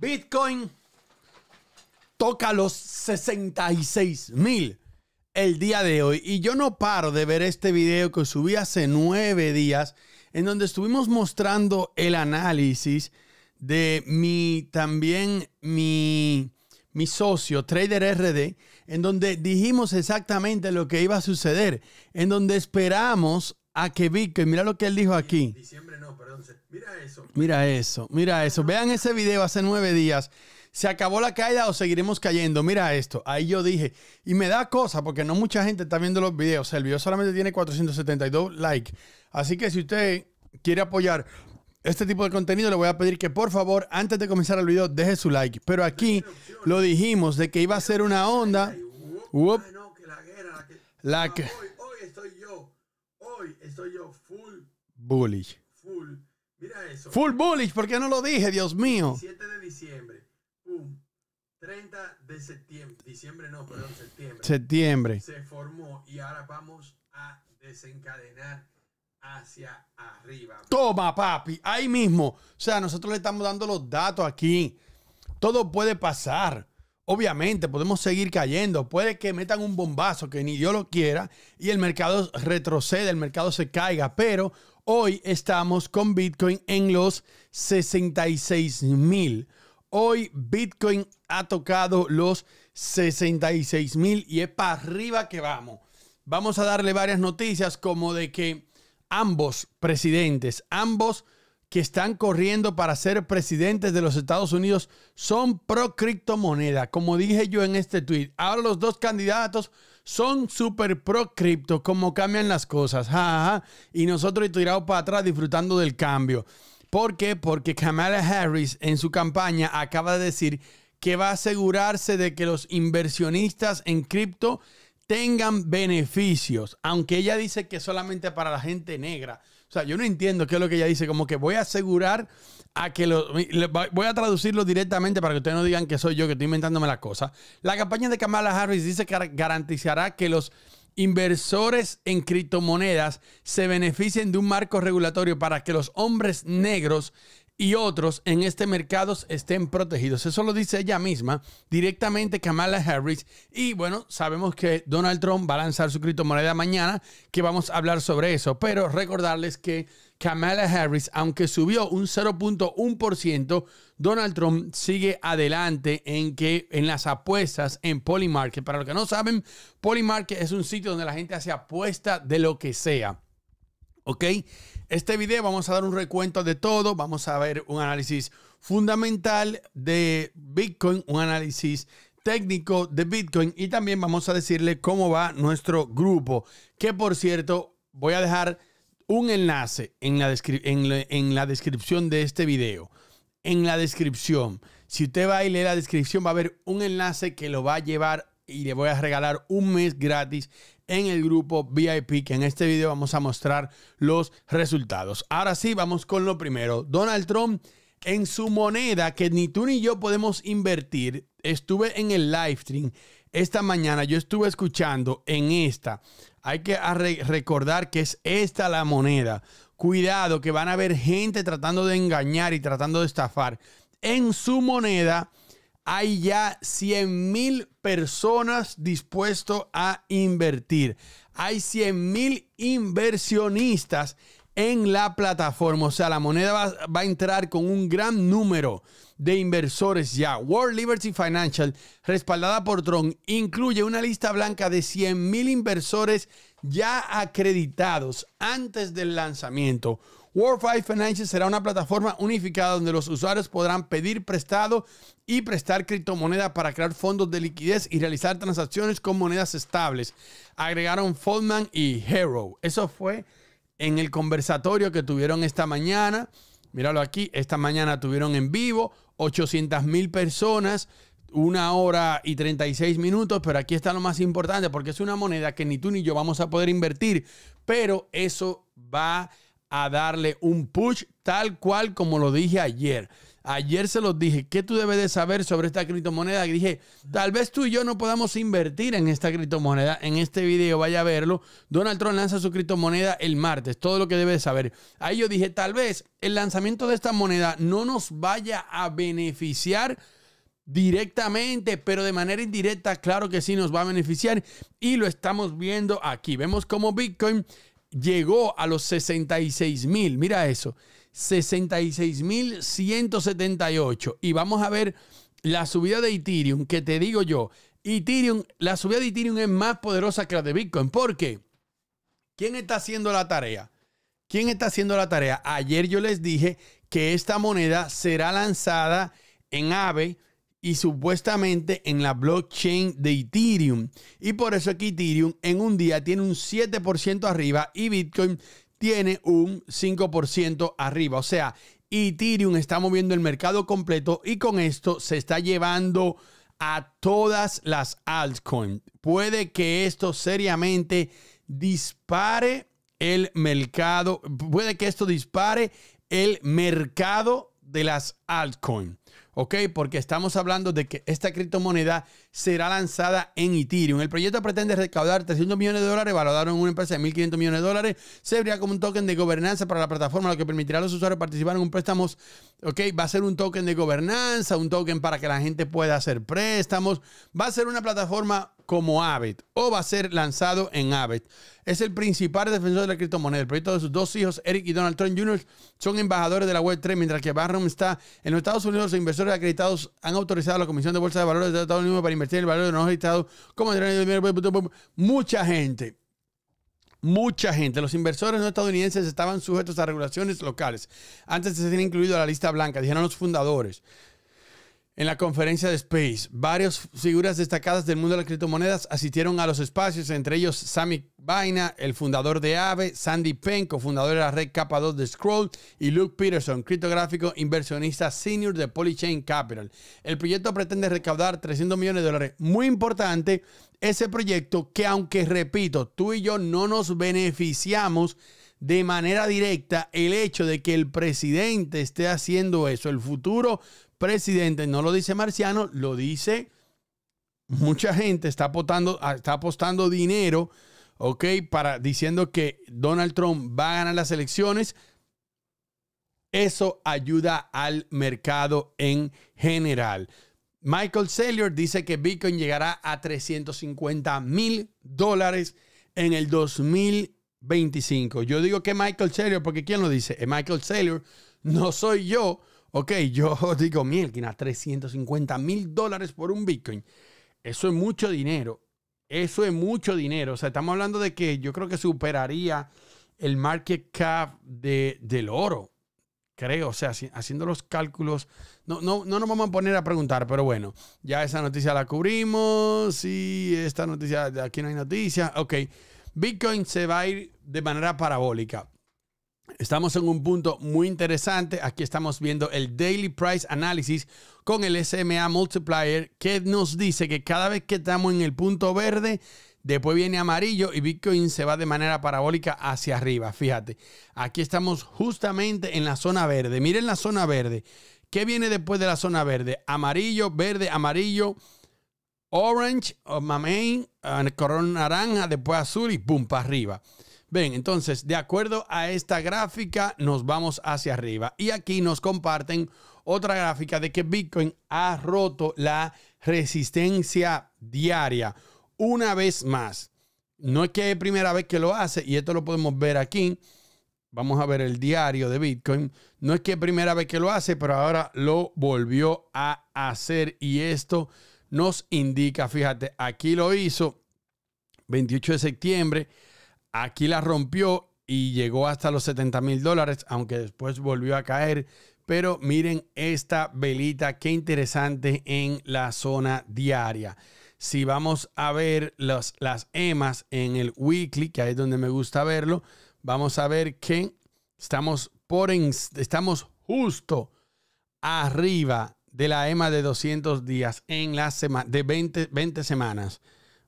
Bitcoin toca los 66 mil el día de hoy. Y yo no paro de ver este video que subí hace nueve días, en donde estuvimos mostrando el análisis de mi, también mi, mi socio, Trader RD, en donde dijimos exactamente lo que iba a suceder, en donde esperamos a que Bitcoin, mira lo que él dijo aquí. Diciembre no, perdón. Mira eso. Mira eso, mira eso. Vean ese video hace nueve días. ¿Se acabó la caída o seguiremos cayendo? Mira esto. Ahí yo dije. Y me da cosa porque no mucha gente está viendo los videos. el video solamente tiene 472 likes. Así que si usted quiere apoyar este tipo de contenido, le voy a pedir que por favor, antes de comenzar el video, deje su like. Pero aquí lo dijimos de que iba a ser una onda. Ah, la que hoy estoy yo full. Bullish. Full. Mira eso. Full bullish, ¿por qué no lo dije, Dios mío? 7 de diciembre. 30 de septiembre. Diciembre no, perdón, septiembre. Septiembre. Se formó y ahora vamos a desencadenar hacia arriba. Toma, papi, ahí mismo. O sea, nosotros le estamos dando los datos aquí. Todo puede pasar. Obviamente podemos seguir cayendo, puede que metan un bombazo que ni yo lo quiera y el mercado retrocede, el mercado se caiga, pero hoy estamos con Bitcoin en los 66 mil. Hoy Bitcoin ha tocado los 66 mil y es para arriba que vamos. Vamos a darle varias noticias como de que ambos presidentes, ambos que están corriendo para ser presidentes de los Estados Unidos son pro criptomoneda, como dije yo en este tweet. Ahora los dos candidatos son súper pro cripto, como cambian las cosas. Y nosotros tirados para atrás disfrutando del cambio. ¿Por qué? Porque Kamala Harris en su campaña acaba de decir que va a asegurarse de que los inversionistas en cripto tengan beneficios, aunque ella dice que solamente para la gente negra. O sea, yo no entiendo qué es lo que ella dice, como que voy a asegurar a que los, Voy a traducirlo directamente para que ustedes no digan que soy yo que estoy inventándome la cosa. La campaña de Kamala Harris dice que garantizará que los inversores en criptomonedas se beneficien de un marco regulatorio para que los hombres negros y otros en este mercado estén protegidos. Eso lo dice ella misma directamente Kamala Harris. Y bueno, sabemos que Donald Trump va a lanzar su criptomoneda mañana, que vamos a hablar sobre eso. Pero recordarles que Kamala Harris, aunque subió un 0.1%, Donald Trump sigue adelante en que en las apuestas en Polymarket. Para los que no saben, Polymarket es un sitio donde la gente hace apuesta de lo que sea. ¿Ok? este video vamos a dar un recuento de todo, vamos a ver un análisis fundamental de Bitcoin, un análisis técnico de Bitcoin y también vamos a decirle cómo va nuestro grupo, que por cierto voy a dejar un enlace en la, descripción de este video. En la descripción, si usted va y lee la descripción, va a haber un enlace que lo va a llevar y le voy a regalar un mes gratis en el grupo VIP, que en este video vamos a mostrar los resultados. Ahora sí, vamos con lo primero. Donald Trump en su moneda que ni tú ni yo podemos invertir. Estuve en el live stream esta mañana, yo estuve escuchando en esta. Hay que recordar que es esta la moneda. Cuidado, que van a haber gente tratando de engañar y tratando de estafar. En su moneda hay ya 100 mil personas dispuestas a invertir. Hay 100 mil inversionistas en la plataforma. O sea, la moneda va, a entrar con un gran número de inversores ya. World Liberty Financial, respaldada por Tron, incluye una lista blanca de 100 mil inversores ya acreditados antes del lanzamiento WorldFi Financial será una plataforma unificada donde los usuarios podrán pedir prestado y prestar criptomonedas para crear fondos de liquidez y realizar transacciones con monedas estables. Agregaron Foldman y Hero. Eso fue en el conversatorio que tuvieron esta mañana. Míralo aquí, esta mañana tuvieron en vivo 800 mil personas, una hora y 36 minutos, pero aquí está lo más importante porque es una moneda que ni tú ni yo vamos a poder invertir, pero eso va a a darle un push tal cual como lo dije ayer. Ayer se los dije, ¿qué tú debes de saber sobre esta criptomoneda? Y dije, tal vez tú y yo no podamos invertir en esta criptomoneda. En este video, vaya a verlo. Donald Trump lanza su criptomoneda el martes, todo lo que debes de saber. Ahí yo dije, tal vez el lanzamiento de esta moneda no nos vaya a beneficiar directamente, pero de manera indirecta, claro que sí nos va a beneficiar y lo estamos viendo aquí. Vemos cómo Bitcoin llegó a los 66 mil. Mira eso, 66 mil 178. Y vamos a ver la subida de Ethereum, que te digo yo, Ethereum, la subida de Ethereum es más poderosa que la de Bitcoin. ¿Por qué? ¿Quién está haciendo la tarea? ¿Quién está haciendo la tarea? Ayer yo les dije que esta moneda será lanzada en AVE y supuestamente en la blockchain de Ethereum. Y por eso que Ethereum en un día tiene un 7% arriba y Bitcoin tiene un 5% arriba. O sea, Ethereum está moviendo el mercado completo y con esto se está llevando a todas las altcoins. Puede que esto seriamente dispare el mercado, puede que esto dispare el mercado de las altcoins. ¿ok? Porque estamos hablando de que esta criptomoneda será lanzada en Ethereum. El proyecto pretende recaudar 300 millones de dólares, en una empresa de 1.500 millones de dólares. Servirá como un token de gobernanza para la plataforma, lo que permitirá a los usuarios participar en un préstamo, ¿ok? Va a ser un token de gobernanza, un token para que la gente pueda hacer préstamos. Va a ser una plataforma como Abbott o va a ser lanzado en Abbott. Es el principal defensor de la criptomoneda. El proyecto de sus dos hijos, Eric y Donald Trump Jr., son embajadores de la Web3, mientras que Barron está en los Estados Unidos. Los inversores acreditados han autorizado a la Comisión de Bolsa de Valores de Estados Unidos para invertir el valor de los Estados como mucha gente. Mucha gente, los inversores no estadounidenses estaban sujetos a regulaciones locales. Antes de ser incluido a la lista blanca, dijeron los fundadores. En la conferencia de Space, varias figuras destacadas del mundo de las criptomonedas asistieron a los espacios, entre ellos Sammy Vaina, el fundador de AVE, Sandy Penco, fundador de la red Capa 2 de Scroll, y Luke Peterson, criptográfico inversionista senior de Polychain Capital. El proyecto pretende recaudar 300 millones de dólares. Muy importante ese proyecto que, aunque repito, tú y yo no nos beneficiamos de manera directa el hecho de que el presidente esté haciendo eso. El futuro presidente, no lo dice Marciano, lo dice mucha gente, está apostando, ah, está apostando dinero, ¿ok? Para diciendo que Donald Trump va a ganar las elecciones. Eso ayuda al mercado en general. Michael Saylor dice que Bitcoin llegará a 350 mil dólares en el 2025. Yo digo que Michael Saylor, porque ¿quién lo dice? Eh, Michael Saylor, no soy yo. Ok, yo digo, a 350 mil dólares por un Bitcoin. Eso es mucho dinero. Eso es mucho dinero. O sea, estamos hablando de que yo creo que superaría el market cap de, del oro. Creo, o sea, haciendo los cálculos. No, no, no nos vamos a poner a preguntar, pero bueno, ya esa noticia la cubrimos. Y esta noticia, aquí no hay noticia. Ok, Bitcoin se va a ir de manera parabólica. Estamos en un punto muy interesante. Aquí estamos viendo el Daily Price Analysis con el SMA Multiplier que nos dice que cada vez que estamos en el punto verde, después viene amarillo y Bitcoin se va de manera parabólica hacia arriba. Fíjate, aquí estamos justamente en la zona verde. Miren la zona verde. ¿Qué viene después de la zona verde? Amarillo, verde, amarillo, orange, mamey, eh, color naranja, después azul y pum, para arriba. Bien, entonces, de acuerdo a esta gráfica, nos vamos hacia arriba. Y aquí nos comparten otra gráfica de que Bitcoin ha roto la resistencia diaria una vez más. No es que es primera vez que lo hace, y esto lo podemos ver aquí. Vamos a ver el diario de Bitcoin. No es que es primera vez que lo hace, pero ahora lo volvió a hacer. Y esto nos indica, fíjate, aquí lo hizo 28 de septiembre Aquí la rompió y llegó hasta los 70 mil dólares, aunque después volvió a caer. Pero miren esta velita, qué interesante en la zona diaria. Si vamos a ver las EMAs en el weekly, que ahí es donde me gusta verlo, vamos a ver que estamos, por estamos justo arriba de la EMA de 200 días en la de 20 semanas.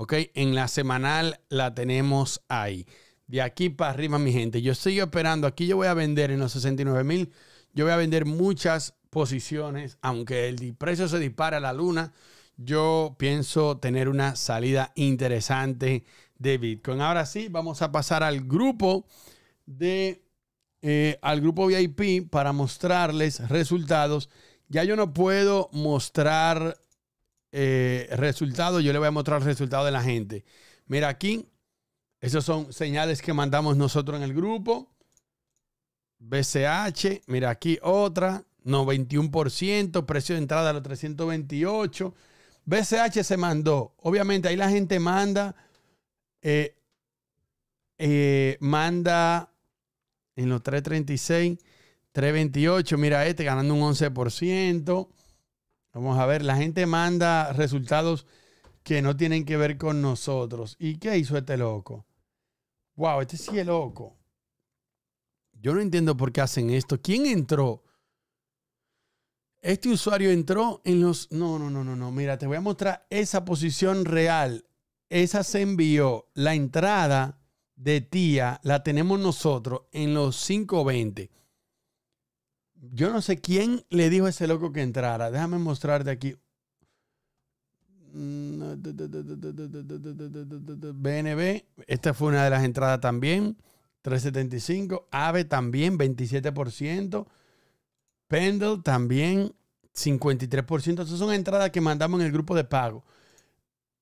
¿ok? En la semanal la tenemos ahí. De aquí para arriba, mi gente. Yo sigo esperando. Aquí yo voy a vender en los 69 mil. Yo voy a vender muchas posiciones. Aunque el precio se dispare a la luna, yo pienso tener una salida interesante de Bitcoin. Ahora sí, vamos a pasar al grupo de eh, al grupo VIP para mostrarles resultados. Ya yo no puedo mostrar eh, resultado yo le voy a mostrar el resultado de la gente. Mira aquí, esas son señales que mandamos nosotros en el grupo. BCH, mira aquí otra, 91%, precio de entrada a los 328. BCH se mandó. Obviamente ahí la gente manda, eh, eh, manda en los 336, 328, mira este ganando un 11%. Vamos a ver, la gente manda resultados que no tienen que ver con nosotros. ¿Y qué hizo este loco? Wow, este sí es loco. Yo no entiendo por qué hacen esto. ¿Quién entró? Este usuario entró en los... No, no, no, no, no. Mira, te voy a mostrar esa posición real. Esa se envió. La entrada de tía la tenemos nosotros en los 520. Yo no sé quién le dijo a ese loco que entrara. Déjame mostrarte aquí. BNB, esta fue una de las entradas también. 375. AVE también, 27%. Pendle también, 53%. Esas son entradas que mandamos en el grupo de pago.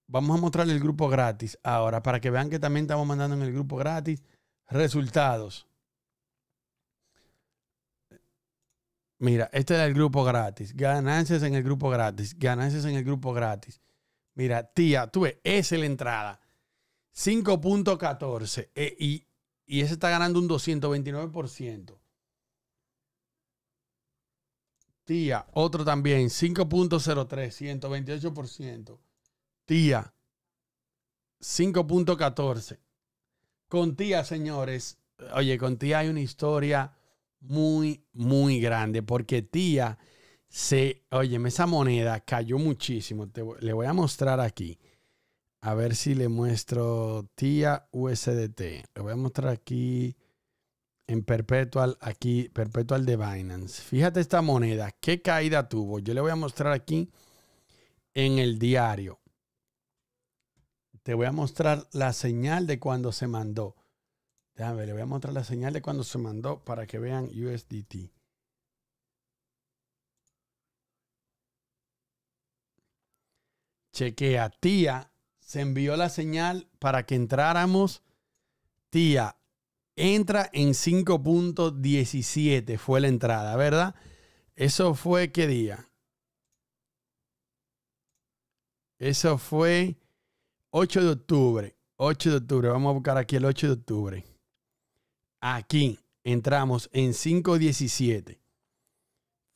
Vamos a mostrarle el grupo gratis ahora para que vean que también estamos mandando en el grupo gratis resultados. Mira, este es el grupo gratis. Ganancias en el grupo gratis. Ganancias en el grupo gratis. Mira, tía, tú ves, esa es la entrada. 5.14. Eh, y, y ese está ganando un 229%. Tía, otro también, 5.03, 128%. Tía, 5.14. Con tía, señores, oye, con tía hay una historia muy, muy grande, porque tía se, oye esa moneda cayó muchísimo. Te, le voy a mostrar aquí. A ver si le muestro tía USDT. Le voy a mostrar aquí en Perpetual, aquí, Perpetual de Binance. Fíjate esta moneda, qué caída tuvo. Yo le voy a mostrar aquí en el diario. Te voy a mostrar la señal de cuando se mandó. Déjame, le voy a mostrar la señal de cuando se mandó para que vean USDT. Chequea, tía, se envió la señal para que entráramos. Tía, entra en 5.17, fue la entrada, ¿verdad? Eso fue qué día? Eso fue 8 de octubre. 8 de octubre, vamos a buscar aquí el 8 de octubre. Aquí entramos en 517.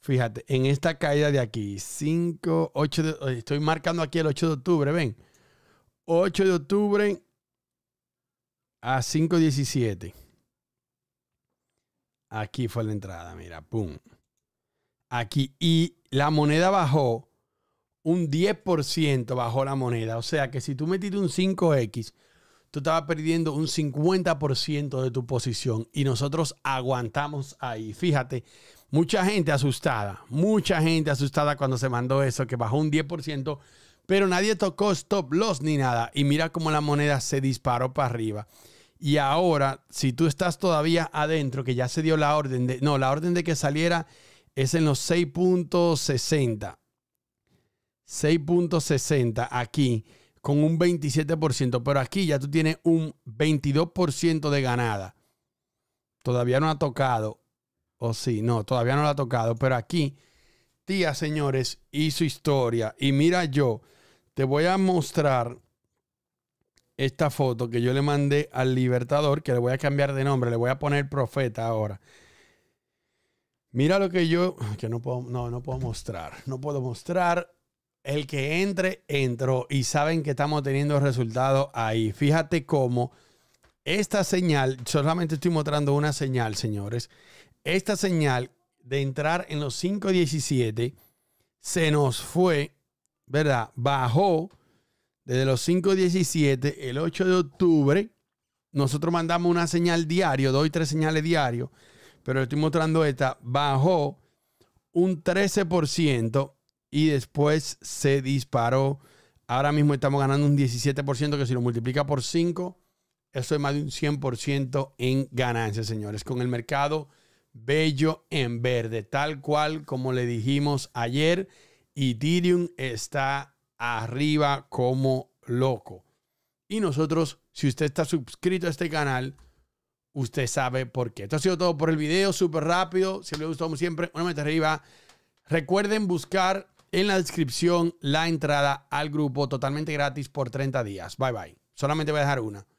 Fíjate, en esta caída de aquí, 5, 8 de, eh, estoy marcando aquí el 8 de octubre, ven. 8 de octubre a 5.17. Aquí fue la entrada, mira, pum. Aquí. Y la moneda bajó un 10%, bajó la moneda. O sea que si tú metiste un 5X, tú estabas perdiendo un 50% de tu posición y nosotros aguantamos ahí. Fíjate, mucha gente asustada, mucha gente asustada cuando se mandó eso, que bajó un 10%, pero nadie tocó stop loss ni nada. Y mira cómo la moneda se disparó para arriba. Y ahora, si tú estás todavía adentro, que ya se dio la orden de, no, la orden de que saliera es en los 6.60. 6.60 aquí con un 27%, pero aquí ya tú tienes un 22% de ganada. Todavía no ha tocado, o sí, no, todavía no la ha tocado, pero aquí, tía, señores, hizo historia. Y mira yo, te voy a mostrar esta foto que yo le mandé al Libertador, que le voy a cambiar de nombre, le voy a poner Profeta ahora. Mira lo que yo, que no puedo, no, no puedo mostrar, no puedo mostrar el que entre, entró y saben que estamos teniendo resultados ahí. Fíjate cómo esta señal, solamente estoy mostrando una señal, señores. Esta señal de entrar en los 5.17 se nos fue, ¿verdad? Bajó desde los 5.17 el 8 de octubre. Nosotros mandamos una señal diario, doy tres señales diario, pero estoy mostrando esta, bajó un 13% y después se disparó. Ahora mismo estamos ganando un 17%, que si lo multiplica por 5, eso es más de un 100% en ganancias, señores, con el mercado bello en verde, tal cual como le dijimos ayer. Ethereum está arriba como loco. Y nosotros, si usted está suscrito a este canal, usted sabe por qué. Esto ha sido todo por el video, súper rápido. Si le gustó, como siempre, una meta arriba. Recuerden buscar en la descripción la entrada al grupo totalmente gratis por 30 días. Bye bye. Solamente voy a dejar una.